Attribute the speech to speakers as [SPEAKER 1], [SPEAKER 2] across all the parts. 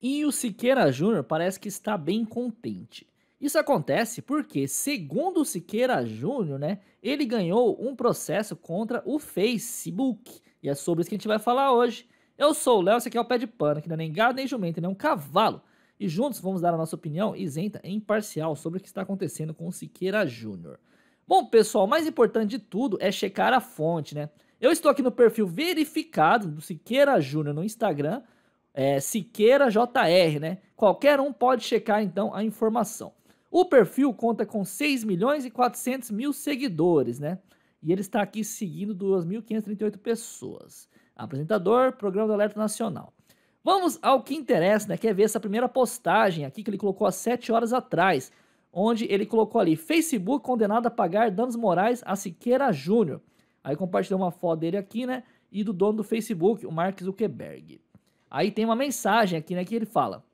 [SPEAKER 1] E o Siqueira Júnior parece que está bem contente. Isso acontece porque, segundo o Siqueira Júnior, né, ele ganhou um processo contra o Facebook. E é sobre isso que a gente vai falar hoje. Eu sou o Léo, esse aqui é o Pé de Pano, que não é nem gado nem jumento, nem é um cavalo. E juntos vamos dar a nossa opinião isenta e imparcial sobre o que está acontecendo com o Siqueira Júnior. Bom, pessoal, o mais importante de tudo é checar a fonte, né? Eu estou aqui no perfil verificado do Siqueira Júnior no Instagram é, Siqueira JR, né? Qualquer um pode checar então a informação. O perfil conta com 6 milhões e 400 mil seguidores, né? E ele está aqui seguindo 2.538 pessoas. Apresentador, Programa do Alerta Nacional. Vamos ao que interessa, né? Quer ver essa primeira postagem aqui que ele colocou há 7 horas atrás, onde ele colocou ali: Facebook condenado a pagar danos morais a Siqueira Júnior. Aí compartilhou uma foto dele aqui, né? E do dono do Facebook, o Mark Zuckerberg. Aí tem uma mensagem aqui né, que ele fala: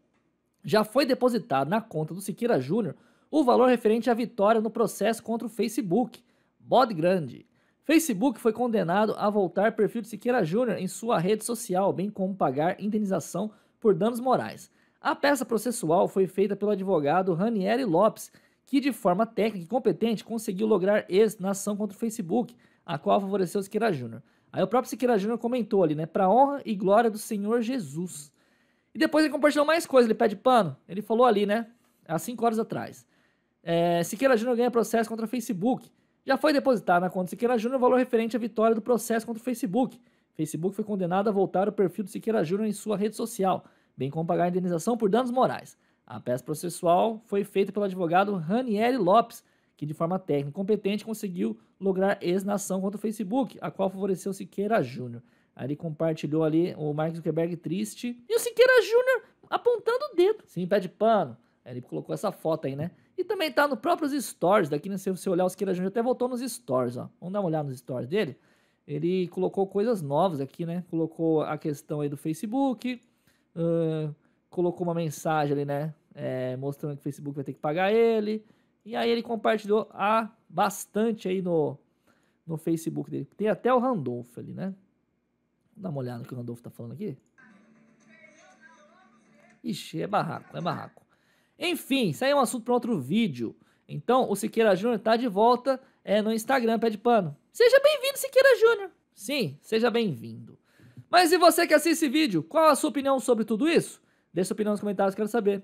[SPEAKER 1] já foi depositado na conta do Siqueira Júnior o valor referente à vitória no processo contra o Facebook. Bode grande. Facebook foi condenado a voltar perfil de Siqueira Júnior em sua rede social, bem como pagar indenização por danos morais. A peça processual foi feita pelo advogado Ranieri Lopes, que de forma técnica e competente conseguiu lograr êxito na ação contra o Facebook, a qual favoreceu Siqueira Júnior. Aí o próprio Siqueira Júnior comentou ali, né? Para honra e glória do Senhor Jesus. E depois ele compartilhou mais coisa, ele pede pano. Ele falou ali, né? Há cinco horas atrás. É, Siqueira Júnior ganha processo contra o Facebook. Já foi depositado na conta de Siqueira Júnior o valor referente à vitória do processo contra o Facebook. Facebook foi condenado a voltar o perfil do Siqueira Júnior em sua rede social, bem como pagar a indenização por danos morais. A peça processual foi feita pelo advogado Ranieri Lopes, que de forma técnica competente conseguiu lograr ex-nação contra o Facebook, a qual favoreceu Siqueira Júnior. Ele compartilhou ali o Mark Zuckerberg triste e o Siqueira Júnior apontando o dedo, sim, pé de pano. Ele colocou essa foto aí, né? E também tá no próprios stories daqui, né? Se você olhar o Siqueira Júnior, até voltou nos stories, ó. Vamos dar uma olhada nos stories dele. Ele colocou coisas novas aqui, né? Colocou a questão aí do Facebook, uh, colocou uma mensagem ali, né? É, mostrando que o Facebook vai ter que pagar ele. E aí ele compartilhou a ah, bastante aí no, no Facebook dele. Tem até o Randolfo ali, né? Dá uma olhada no que o Randolfo tá falando aqui. Ixi, é barraco, é barraco. Enfim, isso aí é um assunto para outro vídeo. Então, o Siqueira Júnior tá de volta é, no Instagram, pé de pano. Seja bem-vindo, Siqueira Júnior. Sim, seja bem-vindo. Mas e você que assiste esse vídeo, qual a sua opinião sobre tudo isso? deixa sua opinião nos comentários, quero saber.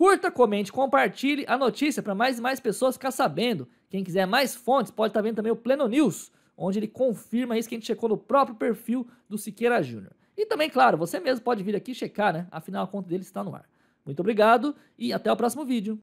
[SPEAKER 1] Curta, comente, compartilhe a notícia para mais e mais pessoas ficar sabendo. Quem quiser mais fontes pode estar tá vendo também o Pleno News, onde ele confirma isso que a gente checou no próprio perfil do Siqueira Júnior. E também, claro, você mesmo pode vir aqui checar, né? Afinal, a conta dele está no ar. Muito obrigado e até o próximo vídeo.